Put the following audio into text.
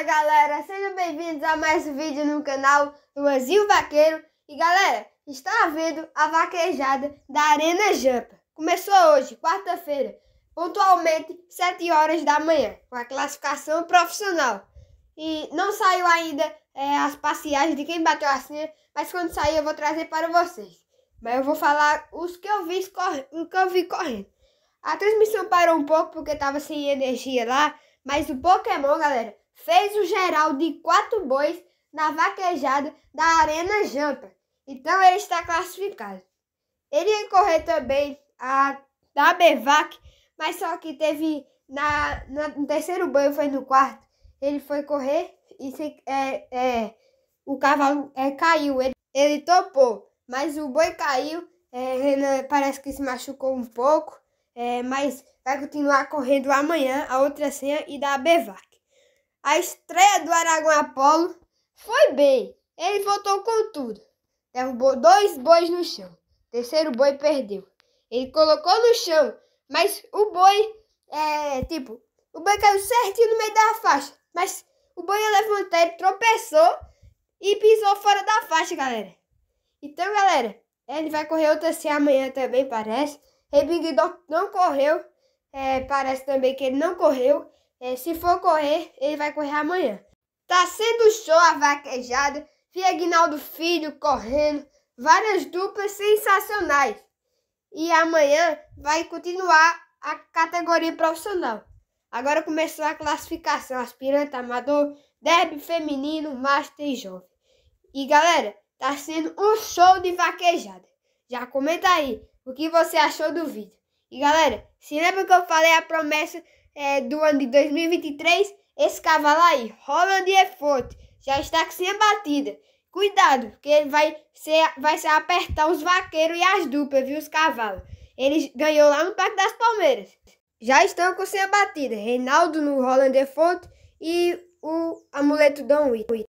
Fala galera, sejam bem-vindos a mais um vídeo no canal do Anzinho Vaqueiro E galera, está vendo a vaquejada da Arena Jampa Começou hoje, quarta-feira, pontualmente 7 horas da manhã Com a classificação profissional E não saiu ainda é, as parciais de quem bateu a senha Mas quando sair eu vou trazer para vocês Mas eu vou falar os que eu vi, o que eu vi correndo A transmissão parou um pouco porque estava sem energia lá mas o Pokémon, galera, fez o geral de quatro bois na vaquejada da Arena Jampa, então ele está classificado. Ele ia correr também a da Bevac, mas só que teve na, na no terceiro banho, foi no quarto, ele foi correr e se, é, é, o cavalo é, caiu. Ele, ele topou, mas o boi caiu. É, Renan parece que se machucou um pouco, é, mas vai continuar correndo amanhã a outra senha e da Bevac. A estreia do Aragão Apolo foi bem. Ele voltou com tudo. Derrubou dois bois no chão. terceiro boi perdeu. Ele colocou no chão, mas o boi, é, tipo, o boi caiu certinho no meio da faixa. Mas o boi levantou ele tropeçou e pisou fora da faixa, galera. Então, galera, ele vai correr outra assim amanhã também, parece. Rebig não correu. É, parece também que ele não correu. É, se for correr, ele vai correr amanhã. Tá sendo show a vaquejada. Vi Aguinaldo Filho correndo. Várias duplas sensacionais. E amanhã vai continuar a categoria profissional. Agora começou a classificação: aspirante, amador, derby feminino, master e jovem. E galera, tá sendo um show de vaquejada. Já comenta aí o que você achou do vídeo. E galera, se lembra que eu falei a promessa é, do ano de 2023, esse cavalo aí, Roland é forte, já está com sem batida. Cuidado, porque ele vai ser, vai ser apertar os vaqueiros e as duplas, viu, os cavalos. Ele ganhou lá no Parque das Palmeiras. Já estão com sem batida, Reinaldo no Roland é forte e o amuleto Dom Wick.